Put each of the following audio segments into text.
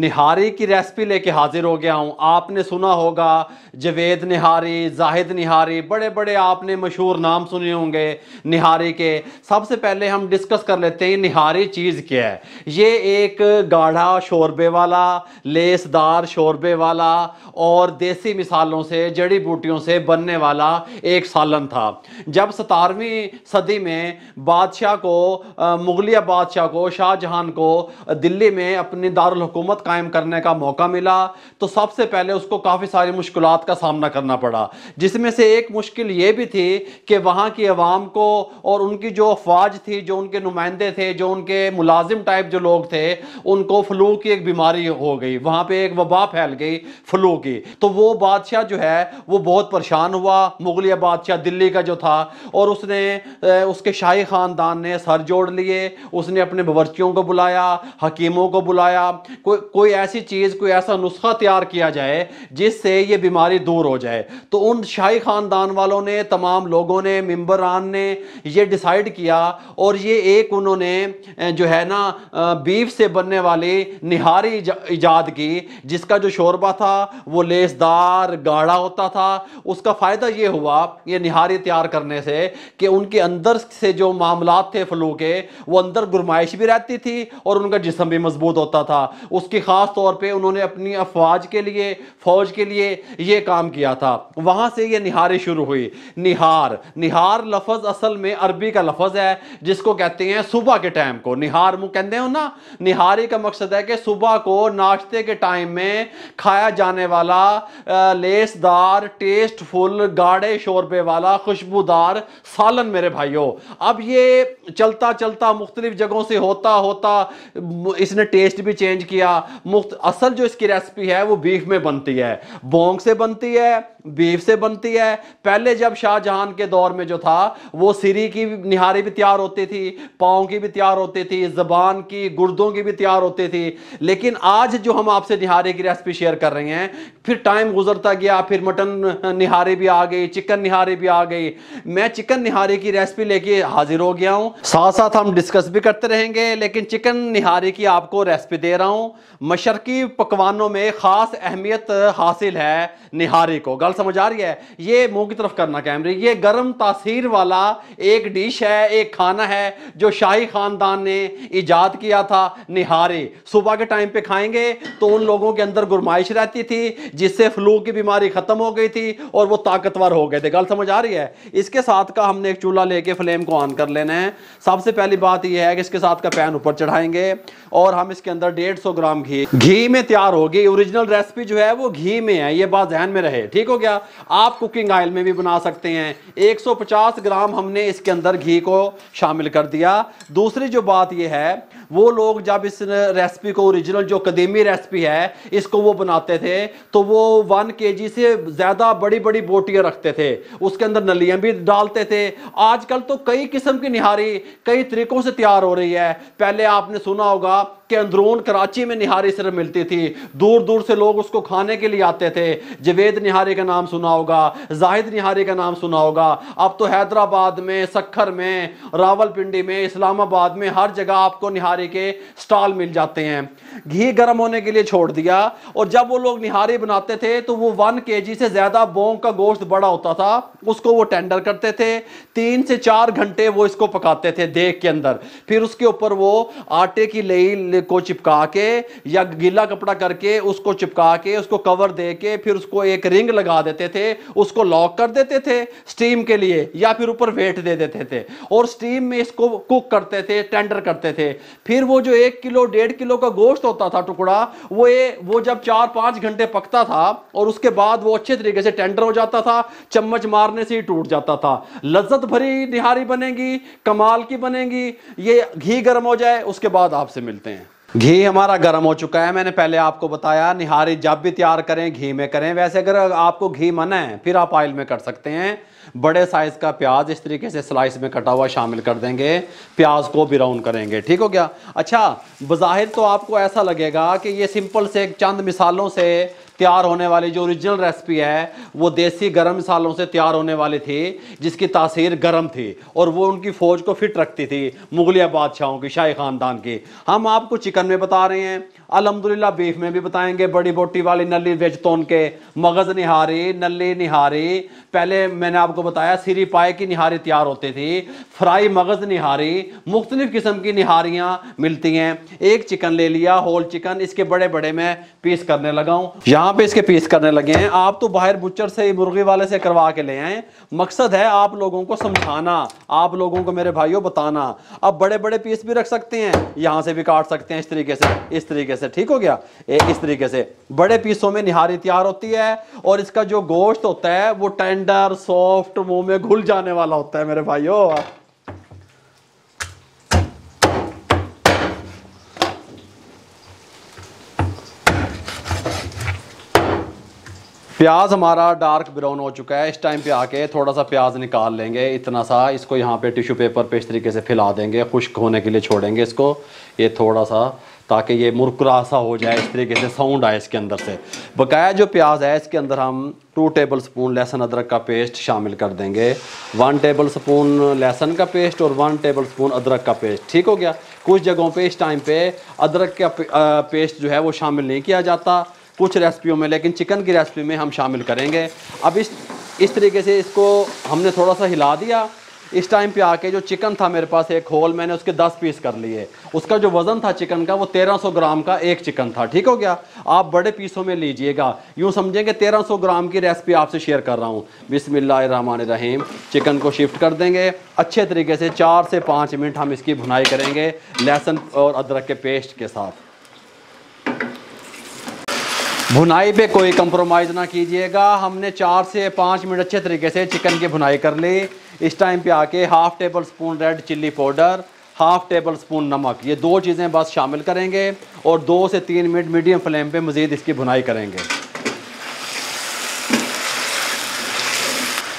निहारी की रेसिपी लेके हाजिर हो गया हूँ आपने सुना होगा जवेद निहारी जाहिद निहारी बड़े बड़े आपने मशहूर नाम सुने होंगे निहारी के सबसे पहले हम डिस्कस कर लेते हैं निहारी चीज़ क्या है ये एक गाढ़ा शोरबे वाला लेसदार शोरबे वाला और देसी मिसालों से जड़ी बूटियों से बनने वाला एक सालन था जब सतारवीं सदी में बादशाह को मुगलिया बादशाह को शाहजहां को दिल्ली में अपनी दारकूमत कायम करने का मौका मिला तो सबसे पहले उसको काफ़ी सारी मुश्किल का सामना करना पड़ा जिसमें से एक मुश्किल ये भी थी कि वहाँ की आवाम को और उनकी जो अफवाज थी जो उनके नुमाइंदे थे जो उनके मुलाजिम टाइप जो लोग थे उनको फ्लू की एक बीमारी हो गई वहाँ पर एक वबा फैल गई फ्लू की तो वो बादशाह जो है वो बहुत परेशान हुआ मुगलिया बादशाह दिल्ली का जो था और उसने उसके शाही ख़ानदान ने सर जोड़ लिए उसने अपने बवर्चियों को बुलाया हकीमों को बुलाया कोई कोई ऐसी चीज़ कोई ऐसा नुस्खा तैयार किया जाए जिससे ये बीमारी दूर हो जाए तो उन शाही ख़ानदान वालों ने तमाम लोगों ने मम्बरान ने ये डिसाइड किया और ये एक उन्होंने जो है ना बीफ से बनने वाली निहारी ईजाद की जिसका जो शोरबा था वो लेसदार गाढ़ा होता था उसका फ़ायदा ये हुआ ये निहारी तैयार करने से कि उनके अंदर से जो मामला थे फ्लू के वो अंदर गुरमाइश भी रहती थी और उनका जिसम भी मजबूत होता था उसकी ख़ास तौर पे उन्होंने अपनी अफवाज के लिए फ़ौज के लिए ये काम किया था वहाँ से ये निहारें शुरू हुई निहार निहार लफज असल में अरबी का लफज है जिसको कहते हैं सुबह के टाइम को निहार मुँह कहते हो ना निहारी का मकसद है कि सुबह को नाश्ते के टाइम में खाया जाने वाला लेसदार टेस्टफुल गाढ़े शोरबे वाला खुशबूदार सालन मेरे भाइयों अब ये चलता चलता मुख्तलिफ जगहों से होता होता इसने टेस्ट भी चेंज किया मुख्त असल जो इसकी रेसिपी है वो बीफ में बनती है बोंग से बनती है बीफ से बनती है पहले जब शाहजहां के दौर में जो था वो सिरी की निहारी भी तैयार होती थी पाँव की भी तैयार होती थी जबान की गुर्दों की भी तैयार होती थी लेकिन आज जो हम आपसे निहारे की रेसिपी शेयर कर रहे हैं फिर टाइम गुजरता गया फिर मटन निहारी भी आ गई चिकन निहारी भी आ गई मैं चिकन निहारी की रेसिपी लेके हाजिर हो गया हूँ साथ साथ हम डिस्कस भी करते रहेंगे लेकिन चिकन निहारी की आपको रेसिपी दे रहा हूँ मशरकी पकवानों में ख़ास अहमियत हासिल है निहारी को गल समझ आ रही है ये मुंह की तरफ करना कैमरे ये गर्म तासीर वाला एक डिश है एक खाना है जो शाही ख़ानदान ने ईजाद किया था निहारी सुबह के टाइम पे खाएंगे तो उन लोगों के अंदर गुरमाइश रहती थी जिससे फ्लू की बीमारी ख़त्म हो गई थी और वो ताकतवर हो गए थे गल समझ आ रही है इसके साथ का हमने एक चूल्हा लेके फ्लेम को ऑन कर लेना है सबसे पहली बात यह है कि इसके साथ का पैन ऊपर चढ़ाएंगे और हम इसके अंदर डेढ़ सौ ग्राम घी घी घी में तैयार होगी ओरिजिनल रेसिपी जो है वो घी में है ये बात ध्यान में रहे ठीक हो गया आप कुकिंग ऑयल में भी बना सकते हैं 150 ग्राम हमने इसके अंदर घी को शामिल कर दिया दूसरी जो बात ये है वो लोग जब इस रेसिपी को ओरिजिनल जो कदीमी रेसिपी है इसको वो बनाते थे तो वो वन के से ज़्यादा बड़ी बड़ी बोटियाँ रखते थे उसके अंदर नलियाँ भी डालते थे आजकल तो कई किस्म की निहारी कई तरीकों से तैयार हो रही है पहले आपने सुना होगा के अंदरून कराची में निहारी सिर्फ मिलती थी दूर दूर से लोग उसको खाने के लिए आते थे जवेद निहारी का नाम सुना होगा जाहिद निहारी का नाम सुना होगा अब तो हैदराबाद में सखर में रावलपिंडी में इस्लामाबाद में हर जगह आपको निहारी के स्टॉल मिल जाते हैं घी गर्म होने के लिए छोड़ दिया और जब वो लोग निहारी बनाते थे तो वो वन के से ज़्यादा बोंग का गोश्त बड़ा होता था उसको वो टेंडर करते थे तीन से चार घंटे वो इसको पकाते थे देख के अंदर फिर उसके ऊपर वो आटे की लई को चिपका के या गीला कपड़ा करके उसको चिपका के उसको कवर दे के फिर उसको एक रिंग लगा देते थे उसको लॉक कर देते थे स्टीम के लिए या फिर ऊपर वेट दे देते थे और स्टीम में इसको कुक करते थे टेंडर करते थे फिर वो जो एक किलो डेढ़ किलो का गोश्त होता था टुकड़ा वो ए, वो जब चार पाँच घंटे पकता था और उसके बाद वो अच्छे तरीके से टेंडर हो जाता था चम्मच मारने से ही टूट जाता था लज्जत भरी निहारी बनेगी कमाल की बनेगी ये घी गर्म हो जाए उसके बाद आपसे मिलते हैं घी हमारा गर्म हो चुका है मैंने पहले आपको बताया निहारी जब भी तैयार करें घी में करें वैसे अगर आपको घी मना है फिर आप ऑयल में कर सकते हैं बड़े साइज़ का प्याज इस तरीके से स्लाइस में कटा हुआ शामिल कर देंगे प्याज को ब्राउन करेंगे ठीक हो गया अच्छा बाहिर तो आपको ऐसा लगेगा कि ये सिंपल से चंद मिसालों से तैयार होने वाली जो ओरिजिनल रेसिपी है वो देसी गर्म मसालों से तैयार होने वाली थी जिसकी तासीर गर्म थी और वो उनकी फ़ौज को फिट रखती थी मुगलिया बादशाहों की शाही ख़ानदान की हम आपको चिकन में बता रहे हैं अलहमदिल्ला बीफ में भी बताएंगे बड़ी बोटी वाली नली तोन के मगज़ निहारी नली निहारी पहले मैंने आपको बताया सीरी पाए की निहारी तैयार होती थी फ्राई मगज़ निहारी मुख्तलिफ़ किस्म की निहारियाँ मिलती हैं एक चिकन ले लिया होल चिकन इसके बड़े बड़े मैं पीस करने लगाऊँ यहाँ यहाँ पे इसके पीस करने लगे हैं आप तो बाहर बुच्चर से मुर्गी वाले से करवा के ले आए मकसद है आप लोगों को समझाना आप लोगों को मेरे भाइयों बताना अब बड़े बड़े पीस भी रख सकते हैं यहाँ से भी काट सकते हैं इस तरीके से इस तरीके से ठीक हो गया ए, इस तरीके से बड़े पीसों में निहारी तैयार होती है और इसका जो गोश्त होता है वो टेंडर सॉफ्ट मुँह में घुल जाने वाला होता है मेरे भाइयों प्याज हमारा डार्क ब्राउन हो चुका है इस टाइम पे आके थोड़ा सा प्याज निकाल लेंगे इतना सा इसको यहाँ पे टिश्यू पेपर पे इस तरीके से फैला देंगे खुश्क होने के लिए छोड़ेंगे इसको ये थोड़ा सा ताकि ये मुरकुरा सा हो जाए इस तरीके से साउंड आए इसके अंदर से बकाया जो प्याज है इसके अंदर हम टू टेबल स्पून लहसुन अदरक का पेस्ट शामिल कर देंगे वन टेबल स्पून लहसुन का पेस्ट और वन टेबल स्पून अदरक का पेस्ट ठीक हो गया कुछ जगहों पे इस टाइम पे अदरक का पेस्ट जो है वो शामिल नहीं किया जाता कुछ रेसिपियों में लेकिन चिकन की रेसिपी में हम शामिल करेंगे अब इस इस तरीके से इसको हमने थोड़ा सा हिला दिया इस टाइम पे आके जो चिकन था मेरे पास एक होल मैंने उसके 10 पीस कर लिए उसका जो वज़न था चिकन का वो 1300 ग्राम का एक चिकन था ठीक हो गया आप बड़े पीसों में लीजिएगा यूँ समझेंगे 1300 ग्राम की रेसिपी आपसे शेयर कर रहा हूँ बिसमीम चिकन को शिफ्ट कर देंगे अच्छे तरीके से चार से पाँच मिनट हम इसकी भुनाई करेंगे लहसुन और अदरक के पेस्ट के साथ भुनाई पे कोई कंप्रोमाइज़ ना कीजिएगा हमने चार से पाँच मिनट अच्छे तरीके से चिकन की भुनाई कर ली इस टाइम पे आके half tablespoon red chilli powder half tablespoon नमक ये दो चीज़ें बस शामिल करेंगे और दो से तीन मिनट मीडियम फ्लेम पे मज़ीद इसकी भुनाई करेंगे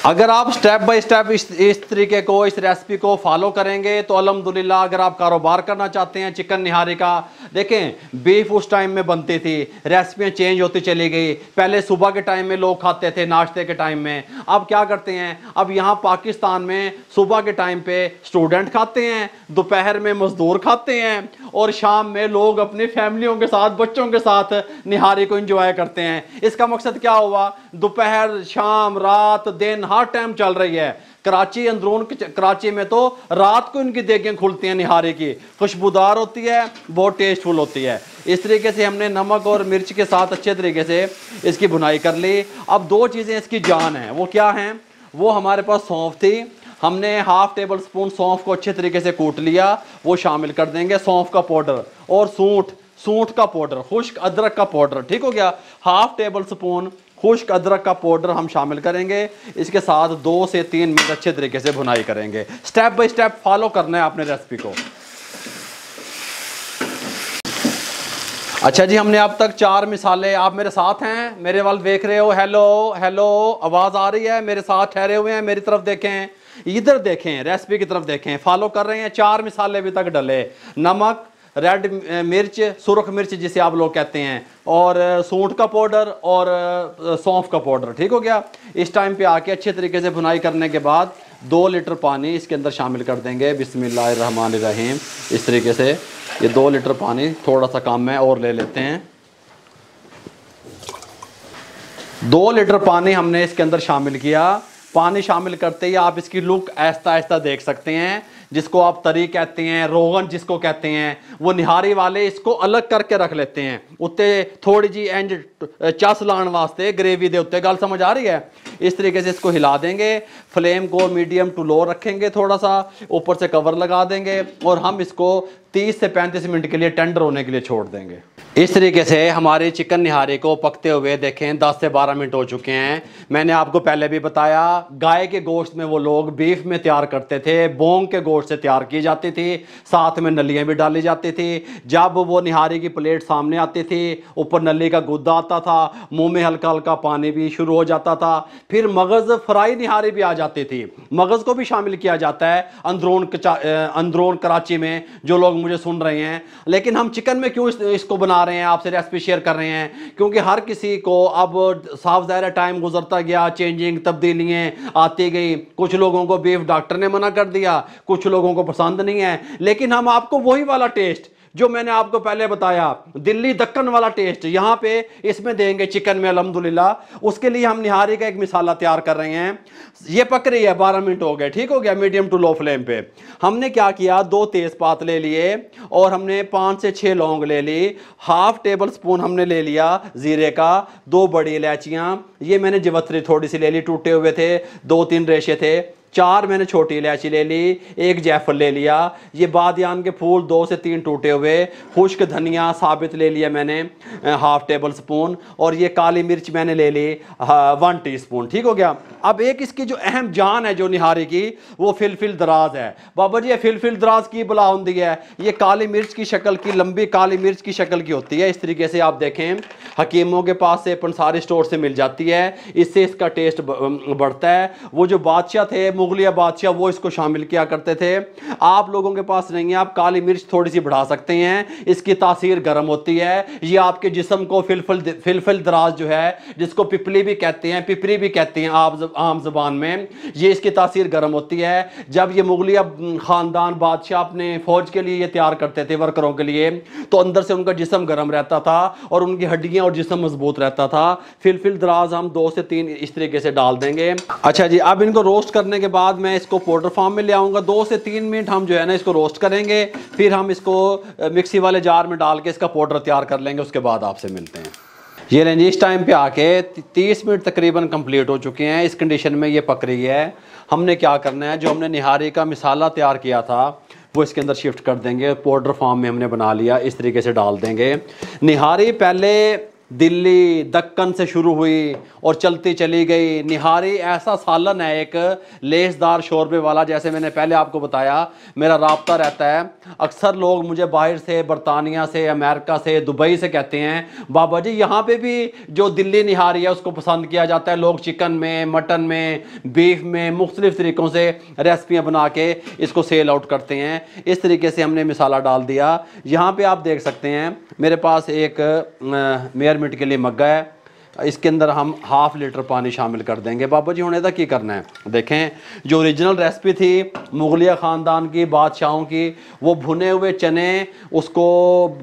अगर आप स्टेप बाय स्टेप इस इस तरीके को इस रेसिपी को फॉलो करेंगे तो अलहमदिल्ला अगर आप कारोबार करना चाहते हैं चिकन निहारी का देखें बीफ उस टाइम में बनती थी रेसिपियाँ चेंज होती चली गई पहले सुबह के टाइम में लोग खाते थे नाश्ते के टाइम में अब क्या करते हैं अब यहाँ पाकिस्तान में सुबह के टाइम पे स्टूडेंट खाते हैं दोपहर में मज़दूर खाते हैं और शाम में लोग अपनी फैमिलियों के साथ बच्चों के साथ निहारी को इंजॉय करते हैं इसका मकसद क्या हुआ दोपहर शाम रात दिन हर टाइम चल रही है कराची अंदरून कराची में तो रात को इनकी देगें खुलती हैं निहारे की खुशबूदार होती है बहुत टेस्टफुल होती है इस तरीके से हमने नमक और मिर्च के साथ अच्छे तरीके से इसकी भुनाई कर ली अब दो चीज़ें इसकी जान हैं वो क्या हैं वो हमारे पास सौंफ थी हमने हाफ टेबल स्पून सौंफ को अच्छे तरीके से कूट लिया वो शामिल कर देंगे सौंफ का पाउडर और सूंठ सूंठ का पाउडर खुश्क अदरक का पाउडर ठीक हो गया हाफ टेबल स्पून खुश्क अदरक का पाउडर हम शामिल करेंगे इसके साथ दो से तीन मिनट अच्छे तरीके से भुनाई करेंगे स्टेप बाय स्टेप फॉलो करना है आपने रेसिपी को अच्छा जी हमने अब तक चार मिसाले आप मेरे साथ हैं मेरे वाल देख रहे हो हेलो हेलो आवाज़ आ रही है मेरे साथ ठहरे हुए हैं मेरी तरफ देखें इधर देखें रेसिपी की तरफ देखें फॉलो कर रहे हैं चार मिसाले अभी तक डले नमक रेड मिर्च सुरख मिर्च जिसे आप लोग कहते हैं और सूंठ का पाउडर और सौंफ का पाउडर ठीक हो गया इस टाइम पे आके अच्छे तरीके से भुनाई करने के बाद दो लीटर पानी इसके अंदर शामिल कर देंगे बिसमिल्ल रहीम इस तरीके से ये दो लीटर पानी थोड़ा सा काम में और ले लेते हैं दो लीटर पानी हमने इसके अंदर शामिल किया पानी शामिल करते ही आप इसकी लुक ऐसा ऐसा देख सकते हैं जिसको आप तरी कहते हैं रोगन जिसको कहते हैं वो निहारी वाले इसको अलग करके रख लेते हैं उत्ते थोड़ी जी एंज चस लाने वास्ते ग्रेवी के उत्ते गल समझ आ रही है इस तरीके से इसको हिला देंगे फ्लेम को मीडियम टू लो रखेंगे थोड़ा सा ऊपर से कवर लगा देंगे और हम इसको 30 से 35 मिनट के लिए टेंडर होने के लिए छोड़ देंगे इस तरीके से हमारे चिकन निहारे को पकते हुए देखें 10 से 12 मिनट हो चुके हैं मैंने आपको पहले भी बताया गाय के गोश्त में वो लोग बीफ में तैयार करते थे बोंग के गोश्त से तैयार की जाती थी साथ में नलियाँ भी डाली जाती थी जब वो निहारे की प्लेट सामने आती थी ऊपर नली का गुद्दा आता था मुँह में हल्का हल्का पानी भी शुरू हो जाता था फिर मगज़ फ्राई निहारी भी आ जाती थी मगज़ को भी शामिल किया जाता है अंदरून अंदरून कराची में जो लोग मुझे सुन रहे हैं लेकिन हम चिकन में क्यों इस, इसको बना रहे हैं आपसे रेसिपी शेयर कर रहे हैं क्योंकि हर किसी को अब साफ ज़ाहिर टाइम गुजरता गया चेंजिंग तब्दीलियाँ आती गई कुछ लोगों को बीफ डॉक्टर ने मना कर दिया कुछ लोगों को पसंद नहीं है लेकिन हम आपको वही वाला टेस्ट जो मैंने आपको पहले बताया दिल्ली दक्कन वाला टेस्ट यहाँ पे इसमें देंगे चिकन में अलहमदुल्ला उसके लिए हम निहारी का एक मिसाला तैयार कर रहे हैं ये पक रही है बारह मिनट हो गए ठीक हो गया मीडियम टू लो फ्लेम पे हमने क्या किया दो तेज पात ले लिए और हमने पाँच से छः लौंग ले ली हाफ टेबल स्पून हमने ले लिया जीरे का दो बड़ी इलायचियाँ ये मैंने जवतरी थोड़ी सी ले ली टूटे हुए थे दो तीन रेशे थे चार मैंने छोटी इलायची ले ली एक जयफल ले लिया ये बादयान के फूल दो से तीन टूटे हुए खुश्क धनिया साबित ले लिया मैंने हाफ टेबल स्पून और ये काली मिर्च मैंने ले ली वन स्पून ठीक हो गया अब एक इसकी जो अहम जान है जो निहारी की वो फिलफिल दराज है बाबा जी ये फिलफिल दराज की बुला होती है ये काली मिर्च की शक्ल की लंबी काली मिर्च की शक्ल की होती है इस तरीके से आप देखें हकीमों के पास से पंसारी स्टोर से मिल जाती है इससे इसका टेस्ट बढ़ता है वो जो बादशाह थे मुगलिया बादशाह वो इसको शामिल किया करते थे आप लोगों के पास नहीं है आप काली मिर्च थोड़ी सी बढ़ा सकते हैं इसकी तासीर गर्म होती है ये आपके जिसम को फिलफिल फिलफिल दराज जो है जिसको पिपली भी कहते हैं पिपरी भी कहते हैं आप जब, आम जबान में ये इसकी तासीर गर्म होती है जब ये मुगलिया ख़ानदान बादशाह अपने फ़ौज के लिए ये तैयार करते थे वर्करों के लिए तो अंदर से उनका जिसम गर्म रहता था और उनकी हड्डियाँ और जिसम मजबूत रहता था फिलफिल दराज हम दो से तीन इस तरीके से डाल देंगे अच्छा जी अब इनको रोस्ट करने के बाद मैं इसको पाउडर फॉर्म में ले आऊँगा दो से तीन मिनट हम जो है ना इसको रोस्ट करेंगे फिर हम इसको मिक्सी वाले जार में डाल के इसका पाउडर तैयार कर लेंगे उसके बाद आपसे मिलते हैं ये लें जी इस टाइम पे आके 30 मिनट तकरीबन कंप्लीट हो चुके हैं इस कंडीशन में ये पक रही है हमने क्या करना है जो हमने निहारी का मिसाला तैयार किया था वो इसके अंदर शिफ्ट कर देंगे पाउडर फॉर्म में हमने बना लिया इस तरीके से डाल देंगे निहारी पहले दिल्ली दक्कन से शुरू हुई और चलते चले गए निहारी ऐसा सालन है एक लेसदार शोरबे वाला जैसे मैंने पहले आपको बताया मेरा रबता रहता है अक्सर लोग मुझे बाहर से बरतानिया से अमेरिका से दुबई से कहते हैं बाबा जी यहाँ पे भी जो दिल्ली निहारी है उसको पसंद किया जाता है लोग चिकन में मटन में बीफ में मुख्तलिफ़ तरीक़ों से रेसिपियाँ बना के इसको सेल आउट करते हैं इस तरीके से हमने मिसाला डाल दिया यहाँ पर आप देख सकते हैं मेरे पास एक मेयर डेवलपमेंट के लिए मग्गा है तो इसके अंदर हम हाफ़ लीटर पानी शामिल कर देंगे बाबा जी उन्हें तक ये करना है देखें जो ओरिजिनल रेसिपी थी मुगलिया ख़ानदान की बादशाहों की वो भुने हुए चने उसको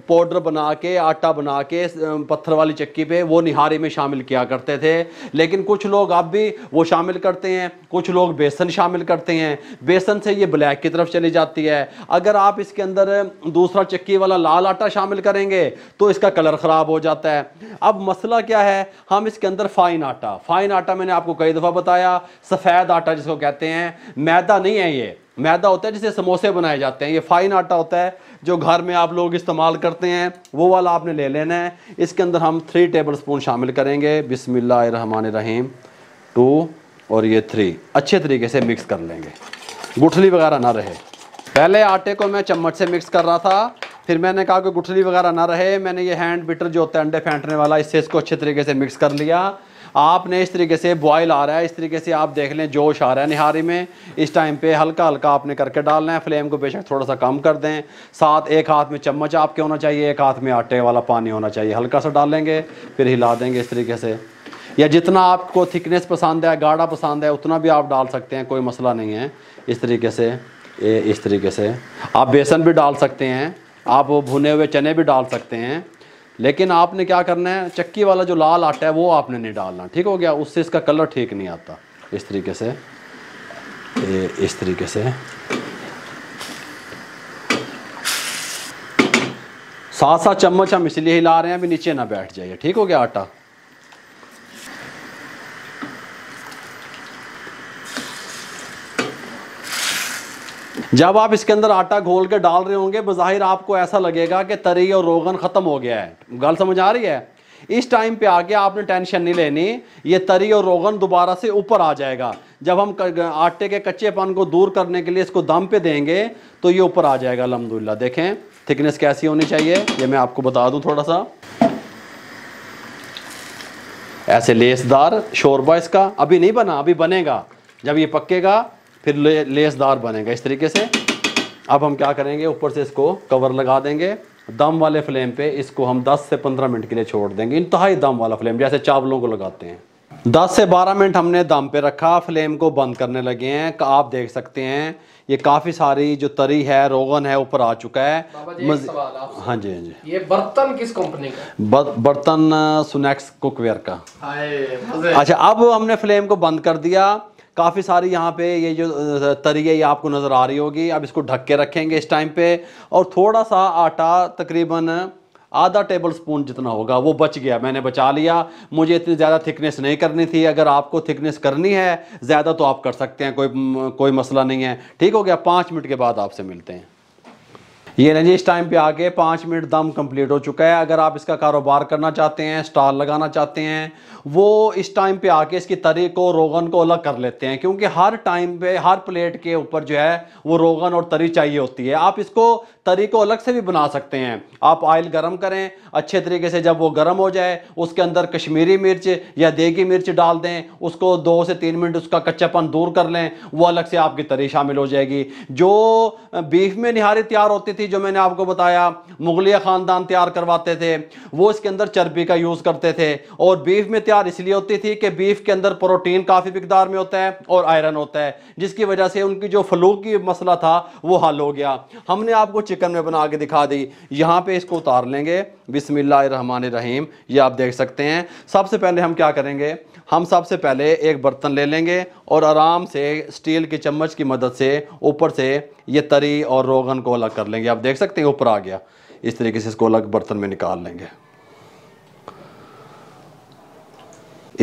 पाउडर बना के आटा बना के पत्थर वाली चक्की पे वो निहारी में शामिल किया करते थे लेकिन कुछ लोग अब भी वो शामिल करते हैं कुछ लोग बेसन शामिल करते हैं बेसन से ये ब्लैक की तरफ चली जाती है अगर आप इसके अंदर दूसरा चक्की वाला लाल आटा शामिल करेंगे तो इसका कलर ख़राब हो जाता है अब मसला क्या है हम इसके अंदर फाइन आटा फाइन आटा मैंने आपको कई दफ़ा बताया सफ़ेद आटा जिसको कहते हैं मैदा नहीं है ये मैदा होता है जिससे समोसे बनाए जाते हैं ये फाइन आटा होता है जो घर में आप लोग इस्तेमाल करते हैं वो वाला आपने ले लेना है इसके अंदर हम थ्री टेबल स्पून शामिल करेंगे बिसमिल्ल रहीम टू और ये थ्री अच्छे तरीके से मिक्स कर लेंगे गुठली वगैरह ना रहे पहले आटे को मैं चम्मच से मिक्स कर रहा था फिर मैंने कहा कि गुठली वगैरह ना रहे मैंने ये हैंड बिटर जो होता है अंडे फेंटने वाला इससे इसको अच्छे तरीके से मिक्स कर लिया आपने इस तरीके से बॉयल आ रहा है इस तरीके से आप देख लें जोश आ रहा है निहारी में इस टाइम पे हल्का हल्का आपने करके डालना है फ्लेम को बेशक थोड़ा सा कम कर दें साथ एक हाथ में चम्मच आपके होना चाहिए एक हाथ में आटे वाला पानी होना चाहिए हल्का सा डालेंगे फिर हिला देंगे इस तरीके से या जितना आपको थिकनेस पसंद है गाढ़ा पसंद है उतना भी आप डाल सकते हैं कोई मसला नहीं है इस तरीके से ए, इस तरीके से आप बेसन भी डाल सकते हैं आप वो भुने हुए चने भी डाल सकते हैं लेकिन आपने क्या करना है चक्की वाला जो लाल आटा है वो आपने नहीं डालना ठीक हो गया उससे इसका कलर ठीक नहीं आता इस तरीके से ए, इस तरीके से सात सात चम्मच हम इसलिए हिला रहे हैं अभी नीचे ना बैठ जाइए ठीक हो गया आटा जब आप इसके अंदर आटा घोल के डाल रहे होंगे बाहिर आपको ऐसा लगेगा कि तरी और रोगन ख़त्म हो गया है गल समझ आ रही है इस टाइम पे आके आपने टेंशन नहीं लेनी ये तरी और रोगन दोबारा से ऊपर आ जाएगा जब हम आटे के कच्चेपन को दूर करने के लिए इसको दम पे देंगे तो ये ऊपर आ जाएगा अलहमदुल्ला देखें थिकनेस कैसी होनी चाहिए ये मैं आपको बता दूँ थोड़ा सा ऐसे लेसदार शोरबा इसका अभी नहीं बना अभी बनेगा जब ये पकेगा फिर ले, लेसदार बनेगा इस तरीके से अब हम क्या करेंगे ऊपर से इसको कवर लगा देंगे दम वाले फ्लेम पे इसको हम 10 से 15 मिनट के लिए छोड़ देंगे इंतहाई दम वाला फ्लेम जैसे चावलों को लगाते हैं 10 से 12 मिनट हमने दम पे रखा फ्लेम को बंद करने लगे हैं आप देख सकते हैं ये काफ़ी सारी जो तरी है रोगन है ऊपर आ चुका है मज... हाँ जी हाँ जी ये बर्तन किस कंपनी का बर्तन सुनेक्स uh, कुकवेयर का अच्छा अब हमने फ्लेम को बंद कर दिया काफ़ी सारी यहाँ पे ये जो है ये आपको नज़र आ रही होगी अब इसको ढक के रखेंगे इस टाइम पे और थोड़ा सा आटा तकरीबन आधा टेबल स्पून जितना होगा वो बच गया मैंने बचा लिया मुझे इतनी ज़्यादा थिकनेस नहीं करनी थी अगर आपको थिकनेस करनी है ज़्यादा तो आप कर सकते हैं कोई कोई मसला नहीं है ठीक हो गया पाँच मिनट के बाद आपसे मिलते हैं ये ना जी इस टाइम पे आके पाँच मिनट दम कंप्लीट हो चुका है अगर आप इसका कारोबार करना चाहते हैं स्टॉल लगाना चाहते हैं वो इस टाइम पे आके इसकी तरी को रोगन को अलग कर लेते हैं क्योंकि हर टाइम पे हर प्लेट के ऊपर जो है वो रोगन और तरी चाहिए होती है आप इसको तरी को अलग से भी बना सकते हैं आप ऑयल गर्म करें अच्छे तरीके से जब वो गर्म हो जाए उसके अंदर कश्मीरी मिर्च या देगी मिर्च डाल दें उसको दो से तीन मिनट उसका कच्चापन दूर कर लें वो अलग से आपकी तरी शामिल हो जाएगी जो बीफ में निहारी तैयार होती थी जो मैंने आपको बताया मुगलिया ख़ानदान तैयार करवाते थे वो इसके अंदर चर्बी का यूज़ करते थे और बीफ में तैयार इसलिए होती थी कि बीफ के अंदर प्रोटीन काफ़ी मकदार में होता है और आयरन होता है जिसकी वजह से उनकी जो फ्लू की मसला था वो हल हो गया हमने आपको चिकन में बना के दिखा दी यहाँ पर इसको उतार लेंगे बिसमिल्लामान रहीम ये आप देख सकते हैं सबसे पहले हम क्या करेंगे हम सबसे पहले एक बर्तन ले लेंगे और आराम से स्टील के चम्मच की मदद से ऊपर से ये तरी और रोगन को अलग कर लेंगे आप देख सकते हैं ऊपर आ गया इस तरीके से इसको अलग बर्तन में निकाल लेंगे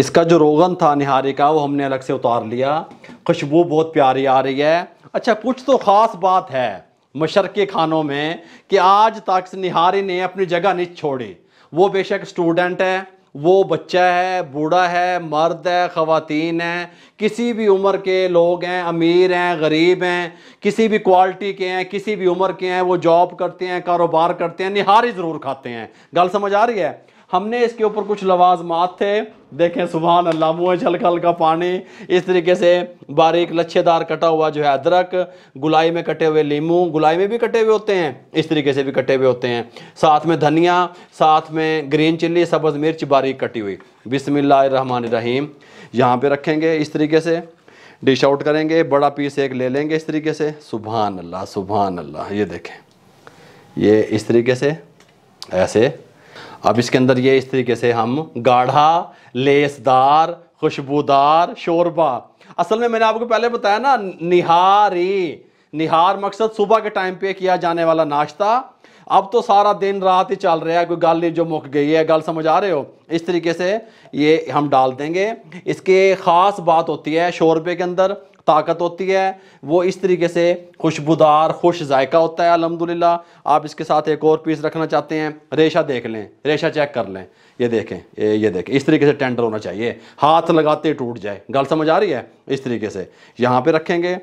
इसका जो रोगन था निहारी का वो हमने अलग से उतार लिया खुशबू बहुत प्यारी आ रही है अच्छा कुछ तो ख़ास बात है के खानों में कि आज तक निहारी ने अपनी जगह नहीं छोड़ी वो बेशक स्टूडेंट है वो बच्चा है बूढ़ा है मर्द है ख़वातीन हैं किसी भी उम्र के लोग हैं अमीर हैं गरीब हैं किसी भी क्वालिटी के हैं किसी भी उम्र के हैं वो जॉब करते हैं कारोबार करते हैं निहारी ज़रूर खाते हैं गल समझ आ रही है हमने इसके ऊपर कुछ लवाजमात थे देखें सुबह अल्लाह मुँह हल्का हल्का पानी इस तरीके से बारीक लच्छेदार कटा हुआ जो है अदरक गुलाई में कटे हुए लीमू गुलाई में भी कटे हुए होते हैं इस तरीके से भी कटे हुए होते हैं साथ में धनिया साथ में ग्रीन चिल्ली सब्ज़ मिर्च बारीक कटी हुई बिसमिल्लर रहीम यहाँ पर रखेंगे इस तरीके से डिश आउट करेंगे बड़ा पीस एक ले लेंगे इस तरीके से सुबह अल्लाह सुबहान अल्लाह ये देखें ये इस तरीके से ऐसे अब इसके अंदर ये इस तरीके से हम गाढ़ा लेसदार खुशबूदार शोरबा असल में मैंने आपको पहले बताया ना निहारी निहार मकसद सुबह के टाइम पे किया जाने वाला नाश्ता अब तो सारा दिन रात ही चल रहा है कोई गल नहीं जो मुक गई है गल समझ आ रहे हो इस तरीके से ये हम डाल देंगे इसके ख़ास बात होती है शोरबे के अंदर ताकत होती है वो इस तरीके से खुशबूदार खुश जायका होता है अलहमदिल्ला आप इसके साथ एक और पीस रखना चाहते हैं रेशा देख लें रेशा चेक कर लें ये देखें ये देखें इस तरीके से टेंडर होना चाहिए हाथ लगाते टूट जाए गल समझ आ रही है इस तरीके से यहाँ पे रखेंगे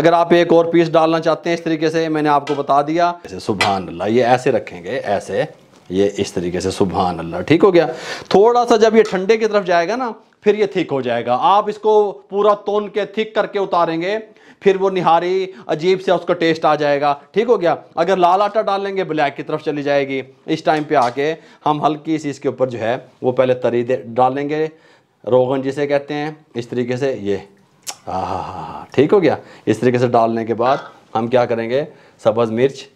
अगर आप एक और पीस डालना चाहते हैं इस तरीके से मैंने आपको बता दिया सुबह ये ऐसे रखेंगे ऐसे ये इस तरीके से सुबहान अल्लाह ठीक हो गया थोड़ा सा जब ये ठंडे की तरफ जाएगा ना फिर ये थिक हो जाएगा आप इसको पूरा तोन के थिक करके उतारेंगे फिर वो निहारी अजीब से उसका टेस्ट आ जाएगा ठीक हो गया अगर लाल आटा डाल लेंगे ब्लैक की तरफ चली जाएगी इस टाइम पे आके हम हल्की सी इसके ऊपर जो है वो पहले तरी डालेंगे रोगन जिसे कहते हैं इस तरीके से ये हाँ ठीक हो गया इस तरीके से डालने के बाद हम क्या करेंगे सब्ज़ मिर्च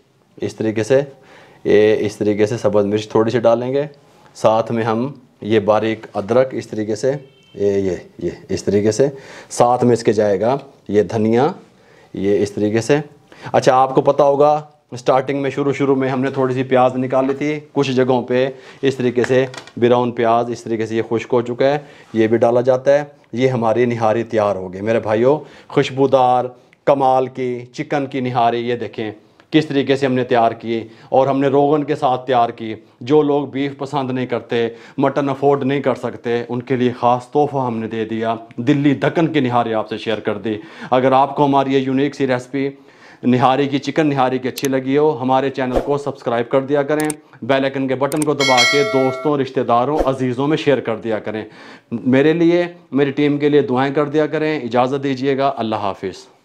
इस तरीके से ये इस तरीके से सब्ज़ मिर्च थोड़ी सी डालेंगे साथ में हम ये बारीक अदरक इस तरीके से ये ये ये इस तरीके से साथ में इसके जाएगा ये धनिया ये इस तरीके से अच्छा आपको पता होगा स्टार्टिंग में शुरू शुरू में हमने थोड़ी सी प्याज निकाली थी कुछ जगहों पे इस तरीके से ब्राउन प्याज इस तरीके से ये खुश्क हो चुका है ये भी डाला जाता है ये हमारी निहारी तैयार होगी मेरे भाइयों खुशबूदार कमाल की चिकन की निहारी ये देखें किस तरीके से हमने तैयार किए और हमने रोगन के साथ तैयार किए जो लोग बीफ पसंद नहीं करते मटन अफोर्ड नहीं कर सकते उनके लिए ख़ास तोहफा हमने दे दिया दिल्ली दक्कन की निहारी आपसे शेयर कर दी अगर आपको हमारी ये यूनिक सी रेसिपी निहारी की चिकन निहारी की अच्छी लगी हो हमारे चैनल को सब्सक्राइब कर दिया करें बेल आइकन के बटन को दबा के दोस्तों रिश्तेदारों अजीज़ों में शेयर कर दिया करें मेरे लिए मेरी टीम के लिए दुआएं कर दिया करें इजाज़त दीजिएगा अल्लाह हाफिज़